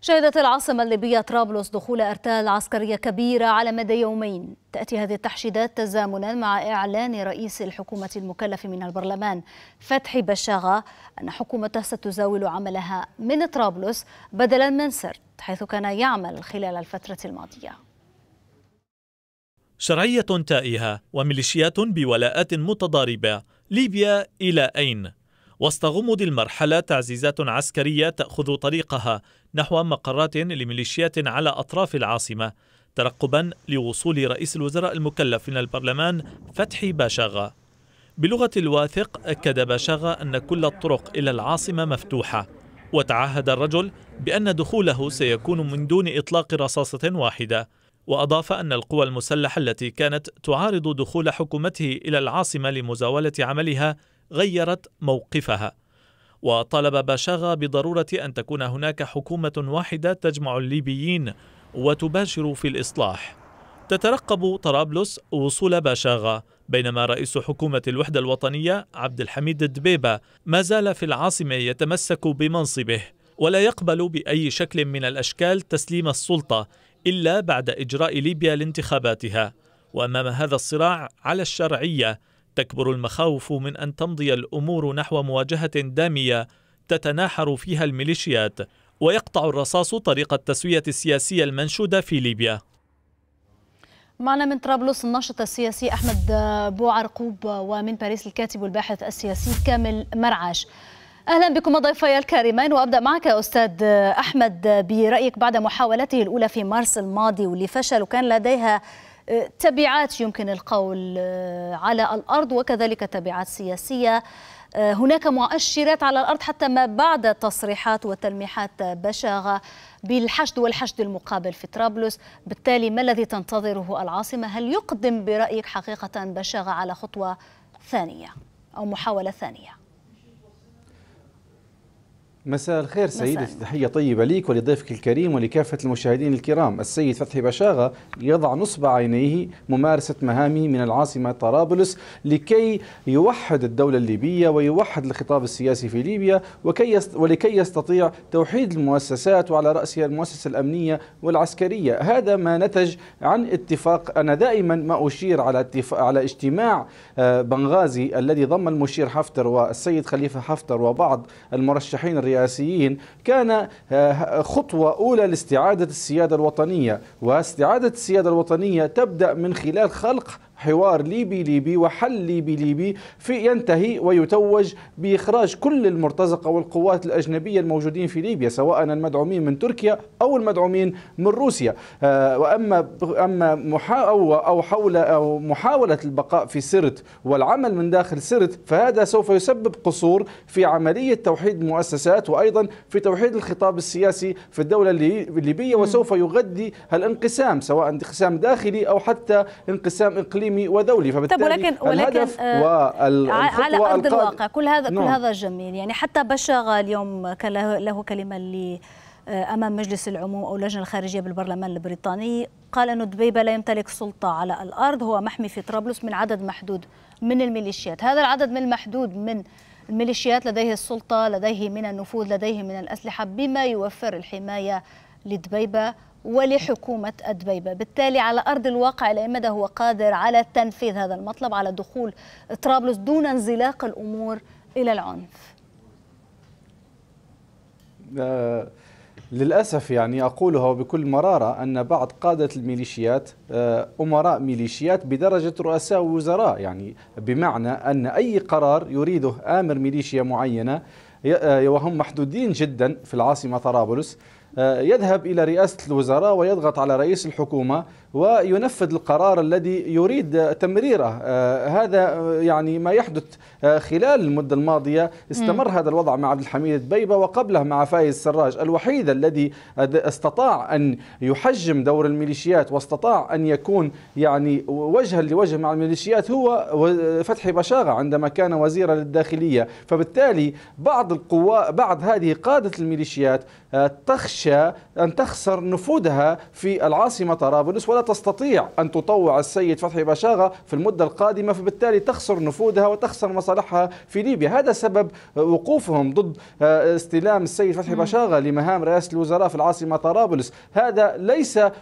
شهدت العاصمة الليبية طرابلس دخول أرتال عسكرية كبيرة على مدى يومين تأتي هذه التحشيدات تزامنا مع إعلان رئيس الحكومة المكلف من البرلمان فتحي بشاغة أن حكومته ستزاول عملها من طرابلس بدلا من سرت حيث كان يعمل خلال الفترة الماضية شرعية تائهة وميليشيات بولاءات متضاربة ليبيا إلى أين؟ وسط غمض المرحلة تعزيزات عسكرية تأخذ طريقها نحو مقرات لميليشيات على أطراف العاصمة ترقبا لوصول رئيس الوزراء المكلف من البرلمان فتحي باشاغا بلغة الواثق أكد باشاغا أن كل الطرق إلى العاصمة مفتوحة وتعهد الرجل بأن دخوله سيكون من دون إطلاق رصاصة واحدة وأضاف أن القوى المسلحة التي كانت تعارض دخول حكومته إلى العاصمة لمزاولة عملها غيرت موقفها وطلب باشاغا بضروره ان تكون هناك حكومه واحده تجمع الليبيين وتباشر في الاصلاح تترقب طرابلس وصول باشاغا بينما رئيس حكومة الوحدة الوطنية عبد الحميد الدبيبة ما زال في العاصمة يتمسك بمنصبه ولا يقبل بأي شكل من الأشكال تسليم السلطة إلا بعد إجراء ليبيا لانتخاباتها وأمام هذا الصراع على الشرعية تكبر المخاوف من أن تمضي الأمور نحو مواجهة دامية تتناحر فيها الميليشيات ويقطع الرصاص طريق التسوية السياسية المنشودة في ليبيا معنا من طرابلس الناشط السياسي أحمد بوعرقوب ومن باريس الكاتب والباحث السياسي كامل مرعاش اهلا بكم ضيفي الكريمين وابدا معك استاذ احمد برايك بعد محاولته الاولى في مارس الماضي واللي فشل وكان لديها تبعات يمكن القول آه، على الارض وكذلك تبعات سياسيه آه، هناك مؤشرات على الارض حتى ما بعد تصريحات وتلميحات بشاغه بالحشد والحشد المقابل في طرابلس، بالتالي ما الذي تنتظره العاصمه؟ هل يقدم برايك حقيقه بشاغه على خطوه ثانيه او محاوله ثانيه؟ مساء الخير سيدتي تحية طيبة ليك ولضيفك الكريم ولكافة المشاهدين الكرام السيد فتحي بشاغة يضع نصب عينيه ممارسة مهامه من العاصمة طرابلس لكي يوحد الدولة الليبية ويوحد الخطاب السياسي في ليبيا وكي يست... ولكي يستطيع توحيد المؤسسات وعلى رأسها المؤسسة الأمنية والعسكرية هذا ما نتج عن اتفاق أنا دائما ما أشير على, اتف... على اجتماع آه، بنغازي الذي ضم المشير حفتر والسيد خليفة حفتر وبعض المرشحين الرياضيين السياسيين كان آه، خطوة أولى لاستعادة السيادة الوطنية واستعادة السيادة الوطنية تبدأ من خلال خلق حوار ليبي ليبي وحل ليبي ليبي في ينتهي ويتوج بإخراج كل المرتزقة والقوات الأجنبية الموجودين في ليبيا سواء المدعومين من تركيا أو المدعومين من روسيا آه، وأما أما محا أو أو حول أو محاولة البقاء في سرت والعمل من داخل سرت فهذا سوف يسبب قصور في عملية توحيد المؤسسات وأيضا في توحيد الخطاب السياسي في الدولة الليبية وسوف يغذي الانقسام سواء انقسام داخلي أو حتى انقسام إقليمي اقليمي ودولي فبالتالي طب ولكن الهدف ولكن آه، على ارض نعم. الواقع كل هذا نعم. كل هذا جميل يعني حتى بشاغه اليوم كان له كلمه اللي آه، امام مجلس العموم او اللجنه الخارجيه بالبرلمان البريطاني قال انه دبيبه لا يمتلك سلطه على الارض هو محمي في طرابلس من عدد محدود من الميليشيات هذا العدد من المحدود من الميليشيات لديه السلطه لديه من النفوذ لديه من الاسلحه بما يوفر الحمايه لدبيبه ولحكومة الدبيبة بالتالي على أرض الواقع إلى مدى هو قادر على تنفيذ هذا المطلب على دخول طرابلس دون انزلاق الأمور إلى العنف آه، للأسف يعني أقولها وبكل مرارة أن بعض قادة الميليشيات آه، أمراء ميليشيات بدرجة رؤساء وزراء يعني بمعنى أن أي قرار يريده آمر ميليشيا معينة آه، وهم محدودين جدا في العاصمة طرابلس آه، يذهب إلى رئاسة الوزراء ويضغط على رئيس الحكومة وينفذ القرار الذي يريد تمريره آه، هذا آه، يعني ما يحدث آه، خلال المدة الماضية استمر هذا الوضع مع عبد الحميد بيبة وقبله مع فايز سراج الوحيد الذي استطاع أن يحجم دور الميليشيات واستطاع أن يكون يعني وجها لوجه مع الميليشيات هو فتحي بشاغة عندما كان وزيرا للداخلية فبالتالي بعض القوى بعض هذه قادة الميليشيات تخشى أن تخسر نفوذها في العاصمة طرابلس ولا تستطيع أن تطوع السيد فتحي بشاغة في المدة القادمة فبالتالي تخسر نفوذها وتخسر مصالحها في ليبيا هذا سبب وقوفهم ضد آه، استلام السيد فتحي بشاغة لمهام رئاسة الوزراء في العاصمة طرابلس هذا ليس آه،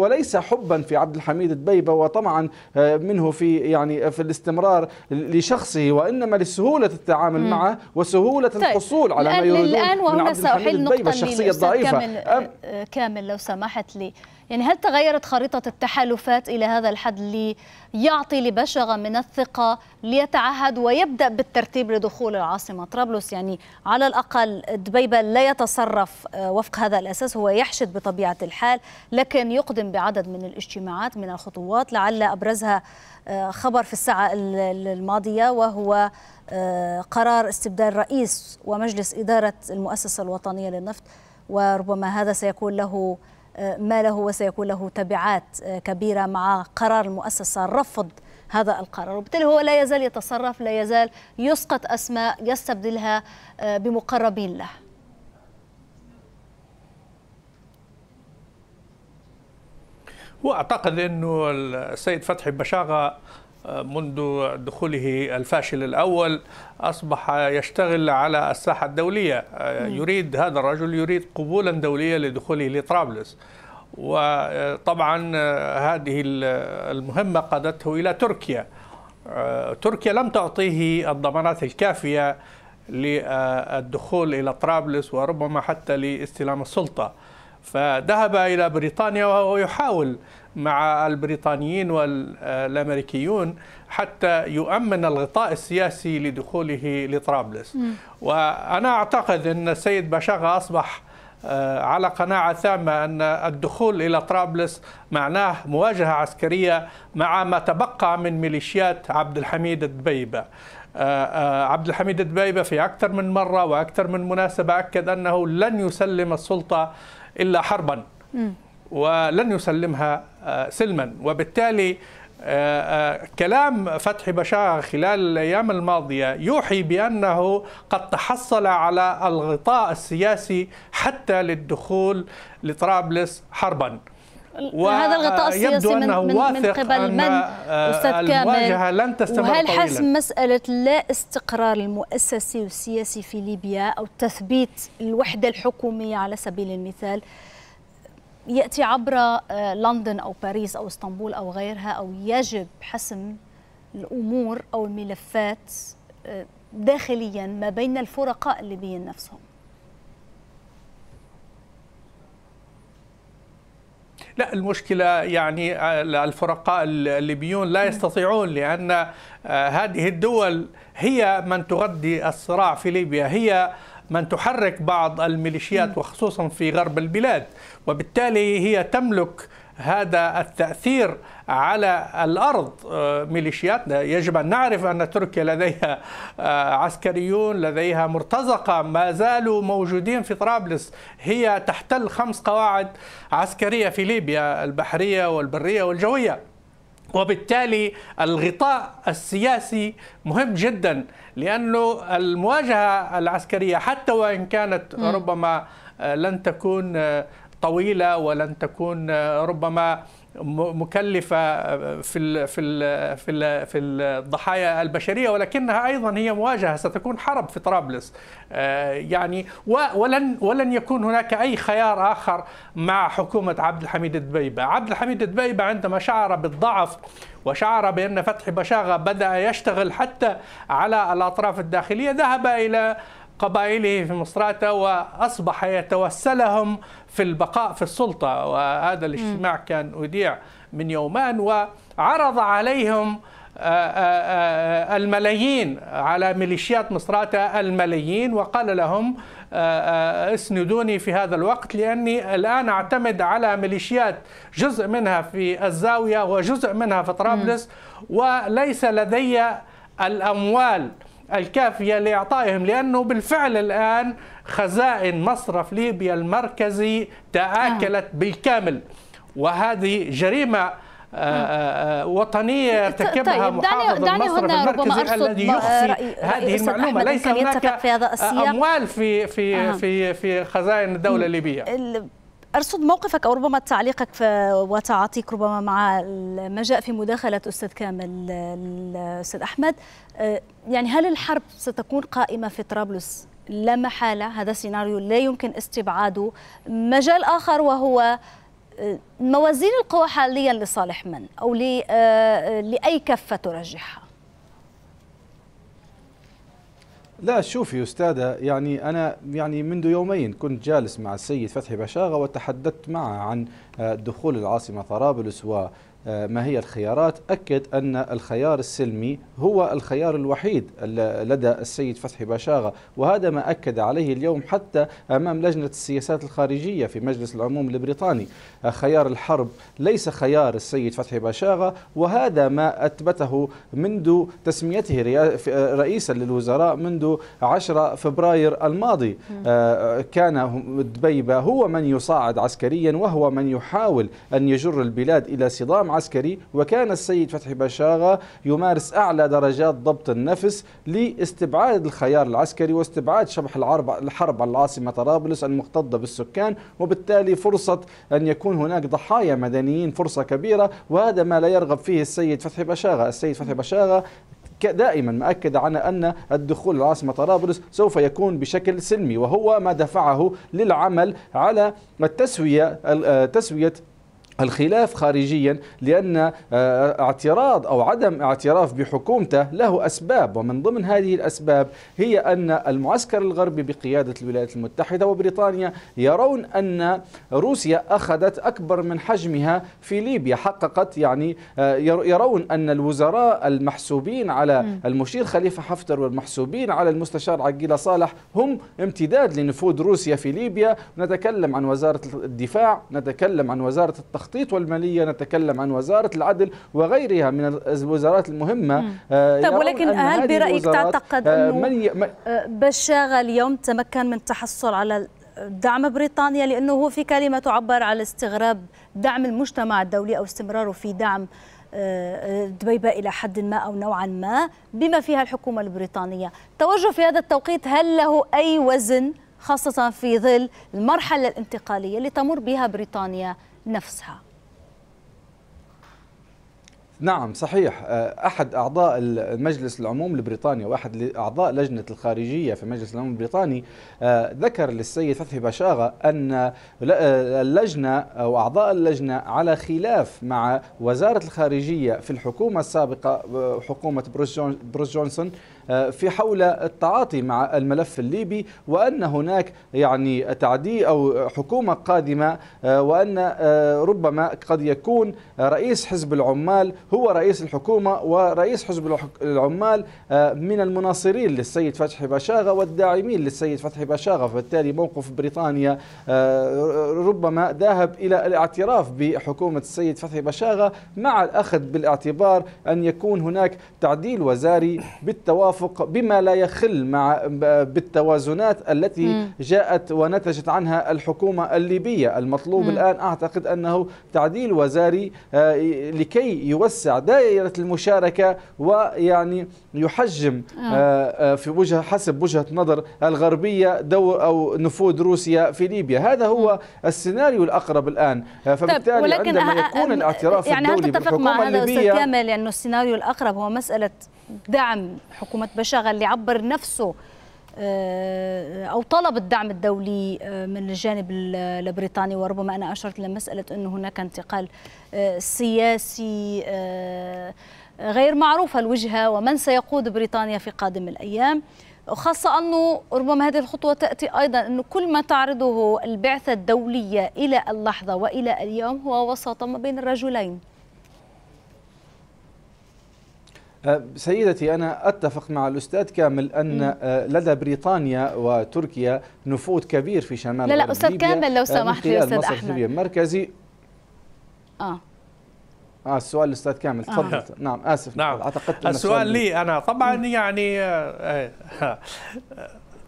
وليس حبا في عبد الحميد دبيبة وطمعا آه، منه في يعني في الاستمرار لشخصه وإنما لسهولة التعامل معه وسهولة طيب، الحصول على ما يريدون الآن وهنا سأحل نقطة الشخصية الضعيفة كامل, كامل لو سمحت لي يعني هل تغيرت خريطة التحالفات إلى هذا الحد ليعطي لبشغة من الثقة ليتعهد ويبدأ بالترتيب لدخول العاصمة طرابلس يعني على الأقل دبيبة لا يتصرف آه، وفق هذا الأساس هو يحشد بطبيعة الحال لكن يقدم بعدد من الاجتماعات من الخطوات لعل أبرزها آه، خبر في الساعة الماضية وهو آه، قرار استبدال رئيس ومجلس إدارة المؤسسة الوطنية للنفط وربما هذا سيكون له ما له وسيكون له تبعات آه، كبيرة مع قرار المؤسسة رفض هذا القرار وبالتالي هو لا يزال يتصرف لا يزال يسقط أسماء يستبدلها آه، بمقربين له واعتقد انه السيد فتحي بشاغه منذ دخوله الفاشل الأول أصبح يشتغل على الساحة الدولية آه، يريد هذا الرجل يريد قبولا دوليا لدخوله لطرابلس وطبعا آه، آه، هذه المهمة قادته إلى تركيا تركيا لم تعطيه الضمانات الكافية للدخول إلى طرابلس وربما حتى لاستلام السلطة فذهب إلى بريطانيا وهو يحاول مع البريطانيين والامريكيون حتى يؤمن الغطاء السياسي لدخوله لطرابلس وانا اعتقد ان السيد باشاغا اصبح آه، على قناعة تامة أن الدخول إلى طرابلس معناه مواجهة عسكرية مع ما تبقى من ميليشيات عبد الحميد الدبيبة آه، آه، عبد الحميد الدبيبة في أكثر من مرة وأكثر من مناسبة أكد أنه لن يسلم السلطة إلا حربا ولن يسلمها سلما وبالتالي آه، آه، كلام فتحي بشار خلال الايام الماضيه يوحي بانه قد تحصل على الغطاء السياسي حتى للدخول لطرابلس حربا هذا الغطاء آه، السياسي من, من, من قبل من استاذ كامل لن تستمر وهل حسم مساله لا استقرار المؤسسي والسياسي في ليبيا او تثبيت الوحده الحكوميه على سبيل المثال ياتي عبر آه، لندن او باريس او اسطنبول او غيرها او يجب حسم الامور او الملفات آه، داخليا ما بين الفرقاء الليبيين نفسهم لا المشكلة يعني آه، الفرقاء الليبيون لا يستطيعون لأن هذه الدول هي من تغذي الصراع في ليبيا هي من تحرك بعض الميليشيات وخصوصا في غرب البلاد وبالتالي هي تملك هذا التأثير على الأرض آه، ميليشياتنا يجب أن نعرف أن تركيا لديها آه، عسكريون لديها مرتزقة ما زالوا موجودين في طرابلس هي تحتل خمس قواعد عسكرية في ليبيا البحرية والبرية والجوية وبالتالي الغطاء السياسي مهم جدا لانه المواجهه العسكريه حتى وان كانت ربما آه، لن تكون آه، طويله ولن تكون آه، ربما مكلفه في في في في الضحايا البشريه ولكنها ايضا هي مواجهه ستكون حرب في طرابلس آه، يعني ولن ولن يكون هناك اي خيار اخر مع حكومه عبد الحميد الدبيبه، عبد الحميد الدبيبه عندما شعر بالضعف وشعر بأن فتح بشاغة بدأ يشتغل حتى على الأطراف الداخلية ذهب إلى قبائله في مصراتة وأصبح يتوسلهم في البقاء في السلطة وهذا الاجتماع كان أذيع من يومان وعرض عليهم آه، آه، آه، الملايين على ميليشيات مصراتة الملايين وقال لهم اسندوني في هذا الوقت لأني الآن أعتمد على ميليشيات جزء منها في الزاوية وجزء منها في طرابلس وليس لدي الأموال الكافية لإعطائهم لأنه بالفعل الآن خزائن مصرف ليبيا المركزي تآكلت آه. بالكامل وهذه جريمة آه، آه، وطنيه ارتكبها طيب محافظ دعني المصرف المركزي الذي يخفي هذه المعلومه ليس هناك في هذا السياق اموال في في في في خزائن الدوله الليبيه ارصد موقفك او ربما تعليقك وتعاطيك ربما مع ما جاء في مداخله استاذ كامل الاستاذ احمد أه، يعني هل الحرب ستكون قائمه في طرابلس لا محاله هذا سيناريو لا يمكن استبعاده مجال اخر وهو أه، موازين القوى حاليا لصالح من او أه، لاي كفه ترجحها لا شوفي أستاذة يعني أنا يعني منذ يومين كنت جالس مع السيد فتحي بشاغة وتحدثت معه عن آه، دخول العاصمة طرابلس و آه، ما هي الخيارات أكد أن الخيار السلمي هو الخيار الوحيد لدى السيد فتحي باشاغة وهذا ما أكد عليه اليوم حتى أمام لجنة السياسات الخارجية في مجلس العموم البريطاني آه، خيار الحرب ليس خيار السيد فتحي باشاغة وهذا ما أثبته منذ تسميته آه، رئيسا للوزراء منذ 10 فبراير الماضي كان دبيبة هو من يصاعد عسكريا وهو من يحاول أن يجر البلاد إلى صدام عسكري وكان السيد فتحي بشاغة يمارس أعلى درجات ضبط النفس لاستبعاد الخيار العسكري واستبعاد شبح الحرب على العاصمة طرابلس المختضة بالسكان وبالتالي فرصة أن يكون هناك ضحايا مدنيين فرصة كبيرة وهذا ما لا يرغب فيه السيد فتحي بشاغة السيد فتحي بشاغة دائما ما أكد على أن الدخول العاصمة طرابلس سوف يكون بشكل سلمي وهو ما دفعه للعمل على التسوية آه، تسوية الخلاف خارجيا لأن آه، اعتراض أو عدم اعتراف بحكومته له أسباب ومن ضمن هذه الأسباب هي أن المعسكر الغربي بقيادة الولايات المتحدة وبريطانيا يرون أن روسيا أخذت أكبر من حجمها في ليبيا حققت يعني آه، يرون أن الوزراء المحسوبين على المشير خليفة حفتر والمحسوبين على المستشار عقيلة صالح هم امتداد لنفوذ روسيا في ليبيا نتكلم عن وزارة الدفاع نتكلم عن وزارة التخطيط التخطيط والمالية نتكلم عن وزارة العدل وغيرها من الوزارات المهمة آه، طيب ولكن هل برأيك تعتقد آه، أنه آه، بشاغة اليوم تمكن من التحصل على دعم بريطانيا لأنه هو في كلمة تعبر على استغراب دعم المجتمع الدولي أو استمراره في دعم دبيبة إلى حد ما أو نوعا ما بما فيها الحكومة البريطانية توجه في هذا التوقيت هل له أي وزن خاصة في ظل المرحلة الانتقالية اللي تمر بها بريطانيا نفسها نعم صحيح آه، أحد أعضاء المجلس العموم البريطاني وأحد أعضاء لجنة الخارجية في مجلس العموم البريطاني آه، ذكر للسيد فتحي بشاغة أن آه، اللجنة أو أعضاء اللجنة على خلاف مع وزارة الخارجية في الحكومة السابقة حكومة بروس جونسون آه، في حول التعاطي مع الملف الليبي وأن هناك يعني تعدي أو حكومة قادمة آه، وأن آه، ربما قد يكون رئيس حزب العمال هو رئيس الحكومة ورئيس حزب العمال من المناصرين للسيد فتحي باشاغه والداعمين للسيد فتحي باشاغه فبالتالي موقف بريطانيا ربما ذهب إلى الاعتراف بحكومة السيد فتحي باشاغه مع الأخذ بالاعتبار أن يكون هناك تعديل وزاري بالتوافق التوافق بما لا يخل مع بالتوازنات التي م. جاءت ونتجت عنها الحكومة الليبية المطلوب م. الآن أعتقد أنه تعديل وزاري آه، لكي يوسع دائرة المشاركة ويعني يحجم آه. آه، في وجه حسب وجهة نظر الغربية دور أو نفوذ روسيا في ليبيا هذا هو السيناريو الأقرب الآن طيب، فبالتالي ولكن عندما يكون الاعتراف يعني الدولي بالحكومة الليبية يعني هل تتفق مع هذا أستاذ كامل لأنه السيناريو الأقرب هو مسألة دعم حكومة بشاغة اللي عبر نفسه آه، أو طلب الدعم الدولي آه، من الجانب البريطاني وربما أنا أشرت لمسألة أن هناك انتقال آه، سياسي غير معروف الوجهة ومن سيقود بريطانيا في قادم الأيام وخاصة أنه ربما هذه الخطوة تأتي أيضا أنه كل ما تعرضه البعثة الدولية إلى اللحظة وإلى اليوم هو وسط ما بين الرجلين أه، سيدتي أنا أتفق مع الأستاذ كامل أن أه، لدى بريطانيا وتركيا نفوذ كبير في شمال لا لا أستاذ كامل لو أه، سمحت يا أستاذ أحمد مركزي اه السؤال الاستاذ كامل تفضل آه. نعم اسف نعم اعتقدت السؤال لي انا طبعا يعني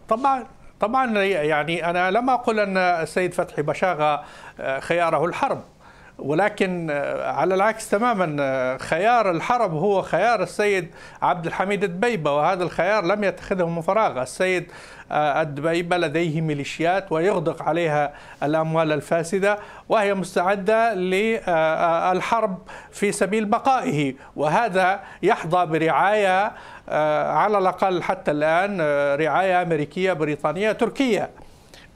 طبعا طبعا يعني انا لم اقل ان السيد فتحي بشاغه خياره الحرب ولكن آه، على العكس تماما آه، خيار الحرب هو خيار السيد عبد الحميد الدبيبة وهذا الخيار لم يتخذه من فراغ السيد آه، الدبيبة لديه ميليشيات ويغدق عليها الأموال الفاسدة وهي مستعدة للحرب في سبيل بقائه وهذا يحظى برعاية على الأقل حتى الآن رعاية أمريكية بريطانية تركية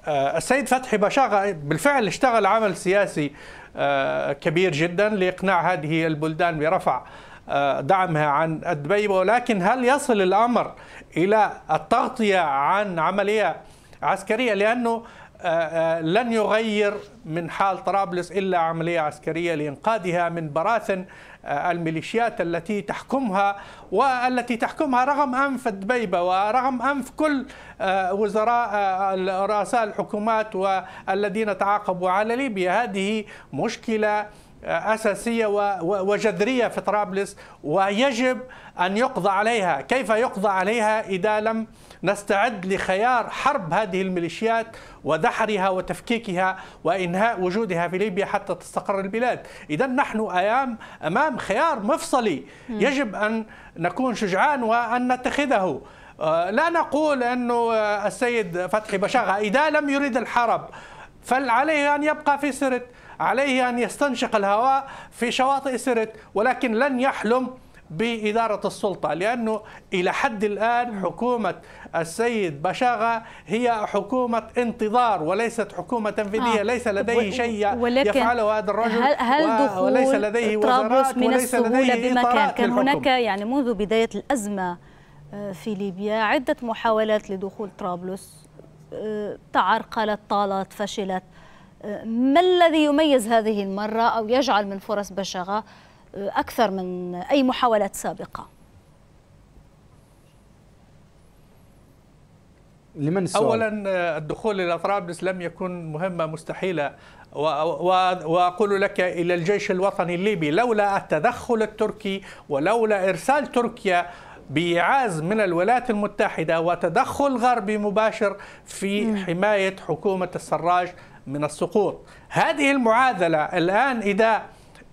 السيد فتحي بشاغة بالفعل اشتغل عمل سياسي آه، كبير جدا لاقناع هذه البلدان برفع آه، دعمها عن دبي ولكن هل يصل الامر الى التغطيه عن عمليه عسكريه لانه آه، لن يغير من حال طرابلس الا عمليه عسكريه لانقاذها من براثن آه، الميليشيات التي تحكمها والتي تحكمها رغم أنف دبيبة ورغم أنف كل آه، وزراء آه، رؤساء الحكومات والذين تعاقبوا على ليبيا هذه مشكلة أساسية وجذرية في طرابلس ويجب أن يقضى عليها كيف يقضى عليها إذا لم نستعد لخيار حرب هذه الميليشيات ودحرها وتفكيكها وإنهاء وجودها في ليبيا حتى تستقر البلاد إذا نحن أيام أمام خيار مفصلي يجب أن نكون شجعان وأن نتخذه آه، لا نقول أنه آه، السيد فتحي بشاغة إذا لم يريد الحرب فعليه أن يبقى في سرت عليه أن يستنشق الهواء في شواطئ سرت ولكن لن يحلم بإدارة السلطة لأنه إلى حد الآن حكومة السيد بشاغة هي حكومة انتظار وليست حكومة تنفيذية آه. ليس لديه شيء يفعله هذا الرجل هل, هل دخول وليس لديه طرابلس من السهولة بمكان كان كان هناك يعني منذ بداية الأزمة آه، في ليبيا عدة محاولات لدخول طرابلس آه، تعرقلت طالت فشلت آه، ما الذي يميز هذه المرة أو يجعل من فرص بشاغة أكثر من أي محاولات سابقة لمن السؤال؟ أولا الدخول إلى طرابلس لم يكن مهمة مستحيلة وأقول لك إلى الجيش الوطني الليبي لولا التدخل التركي ولولا إرسال تركيا بإعاز من الولايات المتحدة وتدخل غربي مباشر في حماية حكومة السراج من السقوط هذه المعادلة الآن إذا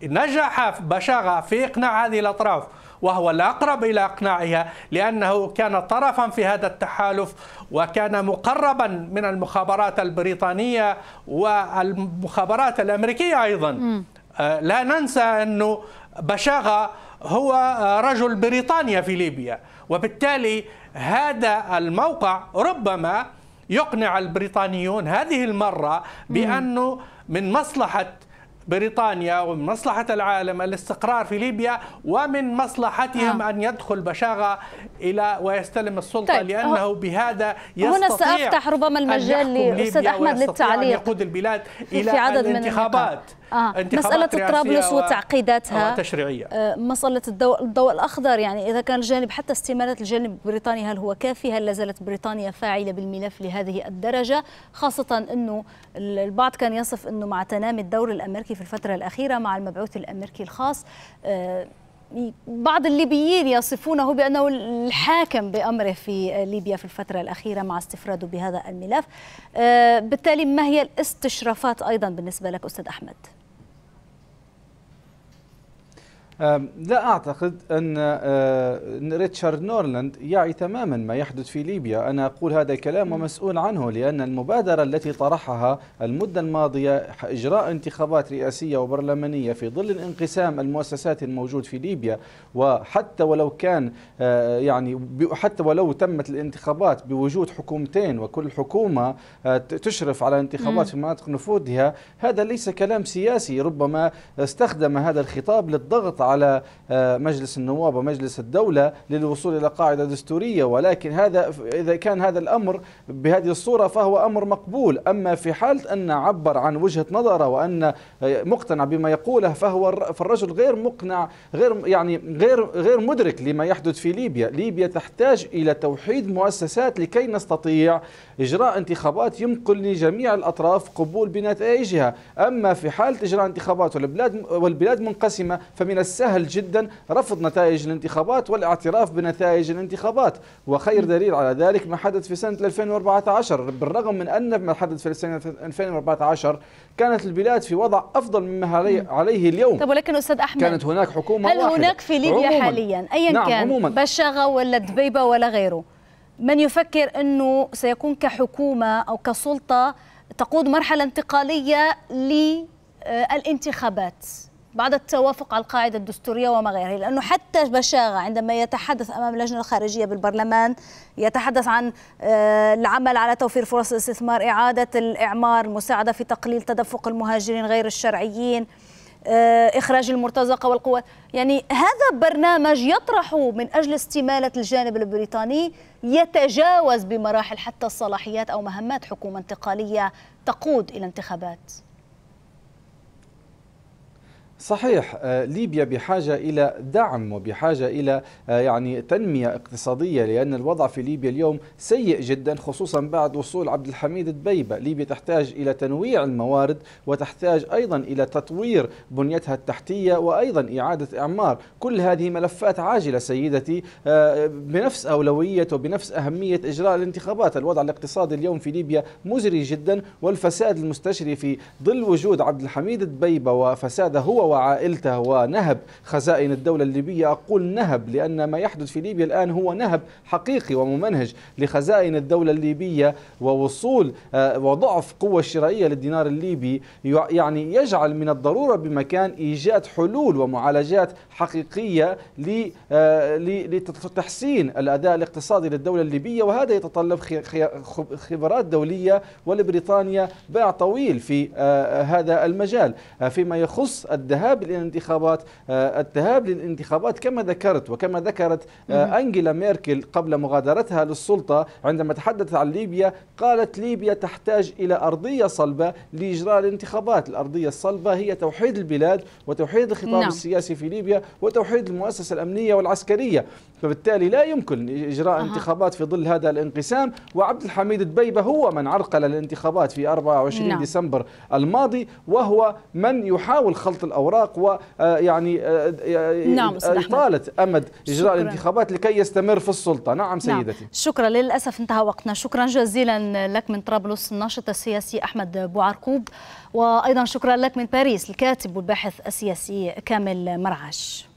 نجح بشاغة في إقناع هذه الأطراف وهو الأقرب إلى إقناعها لأنه كان طرفا في هذا التحالف وكان مقربا من المخابرات البريطانية والمخابرات الأمريكية أيضا آه، لا ننسى أنه بشاغة هو آه، رجل بريطانيا في ليبيا وبالتالي هذا الموقع ربما يقنع البريطانيون هذه المرة بأنه من مصلحة بريطانيا ومن مصلحة العالم الاستقرار في ليبيا ومن مصلحتهم آه. أن يدخل بشاغة إلى ويستلم السلطة طيب. لأنه بهذا يستطيع هنا سأفتح ربما المجال لأستاذ أحمد للتعليق أن يقود البلاد إلى في عدد الانتخابات من آه،, آه. مسألة طرابلس وتعقيداتها تشريعية مسألة الضوء, الضوء الأخضر يعني إذا كان الجانب حتى استمالة الجانب البريطاني هل هو كافي هل لازالت بريطانيا فاعلة بالملف لهذه الدرجة خاصة أنه البعض كان يصف أنه مع تنامي الدور الأمريكي في الفترة الأخيرة مع المبعوث الأمريكي الخاص آه، بعض الليبيين يصفونه بأنه الحاكم بأمره في ليبيا في الفترة الأخيرة مع استفراده بهذا الملف آه، بالتالي ما هي الاستشرافات أيضا بالنسبة لك أستاذ أحمد؟ لا أعتقد أه، أن ريتشارد نورلاند يعي تماما ما يحدث في ليبيا أنا أقول هذا الكلام ومسؤول عنه لأن المبادرة التي طرحها المدة الماضية إجراء انتخابات رئاسية وبرلمانية في ظل الانقسام المؤسسات الموجود في ليبيا وحتى ولو كان أه، يعني حتى ولو تمت الانتخابات بوجود حكومتين وكل حكومة أه، تشرف على انتخابات في مناطق نفوذها هذا ليس كلام سياسي ربما استخدم هذا الخطاب للضغط على آه، مجلس النواب ومجلس الدولة للوصول إلى قاعدة دستورية ولكن هذا إذا كان هذا الأمر بهذه الصورة فهو أمر مقبول أما في حالة أن عبر عن وجهة نظره وأن آه، مقتنع بما يقوله فهو فالرجل غير مقنع غير يعني غير غير مدرك لما يحدث في ليبيا ليبيا تحتاج إلى توحيد مؤسسات لكي نستطيع إجراء انتخابات يمكن لجميع الأطراف قبول بنتائجها أما في حالة إجراء انتخابات والبلاد والبلاد منقسمة فمن الس سهل جدا رفض نتائج الانتخابات والاعتراف بنتائج الانتخابات وخير دليل على ذلك ما حدث في سنة 2014 بالرغم من أن ما حدث في سنة 2014 كانت البلاد في وضع أفضل مما عليه اليوم طب ولكن أستاذ أحمد كانت هناك حكومة هل واحدة. هناك في ليبيا حاليا أيا نعم كان عموماً. بشغة ولا دبيبة ولا غيره من يفكر أنه سيكون كحكومة أو كسلطة تقود مرحلة انتقالية للانتخابات بعد التوافق على القاعدة الدستورية وما غيره لأنه حتى بشاغة عندما يتحدث أمام اللجنة الخارجية بالبرلمان يتحدث عن آه، العمل على توفير فرص الاستثمار إعادة الإعمار المساعدة في تقليل تدفق المهاجرين غير الشرعيين آه، إخراج المرتزقة والقوات يعني هذا برنامج يطرح من أجل استمالة الجانب البريطاني يتجاوز بمراحل حتى الصلاحيات أو مهمات حكومة انتقالية تقود إلى انتخابات صحيح آه، ليبيا بحاجة إلى دعم وبحاجة إلى آه، يعني تنمية اقتصادية لأن الوضع في ليبيا اليوم سيء جدا خصوصا بعد وصول عبد الحميد دبيبة ليبيا تحتاج إلى تنويع الموارد وتحتاج أيضا إلى تطوير بنيتها التحتية وأيضا إعادة إعمار كل هذه ملفات عاجلة سيدتي آه، بنفس أولوية وبنفس أهمية إجراء الانتخابات الوضع الاقتصادي اليوم في ليبيا مزري جدا والفساد المستشري في ظل وجود عبد الحميد دبيبة وفساده هو وعائلته ونهب خزائن الدولة الليبية أقول نهب لأن ما يحدث في ليبيا الآن هو نهب حقيقي وممنهج لخزائن الدولة الليبية ووصول آه، وضعف قوة الشرائية للدينار الليبي يعني يجعل من الضرورة بمكان إيجاد حلول ومعالجات حقيقية لتحسين آه، الأداء الاقتصادي للدولة الليبية وهذا يتطلب خبرات دولية ولبريطانيا باع طويل في آه، هذا المجال فيما يخص الدهب الذهاب للانتخابات آه، الذهاب للانتخابات كما ذكرت وكما ذكرت آه، انجيلا ميركل قبل مغادرتها للسلطه عندما تحدثت عن ليبيا قالت ليبيا تحتاج الى ارضيه صلبه لاجراء الانتخابات، الارضيه الصلبه هي توحيد البلاد وتوحيد الخطاب نعم. السياسي في ليبيا وتوحيد المؤسسه الامنيه والعسكريه، فبالتالي لا يمكن اجراء أه. انتخابات في ظل هذا الانقسام وعبد الحميد دبيبه هو من عرقل الانتخابات في 24 نعم. ديسمبر الماضي وهو من يحاول خلط الاوراق الاوراق ويعني آه، آه، آه، نعم اطاله امد اجراء الانتخابات لكي يستمر في السلطه نعم, نعم. سيدتي نعم. شكرا للاسف انتهى وقتنا شكرا جزيلا لك من طرابلس الناشط السياسي احمد بوعرقوب وايضا شكرا لك من باريس الكاتب والباحث السياسي كامل مرعش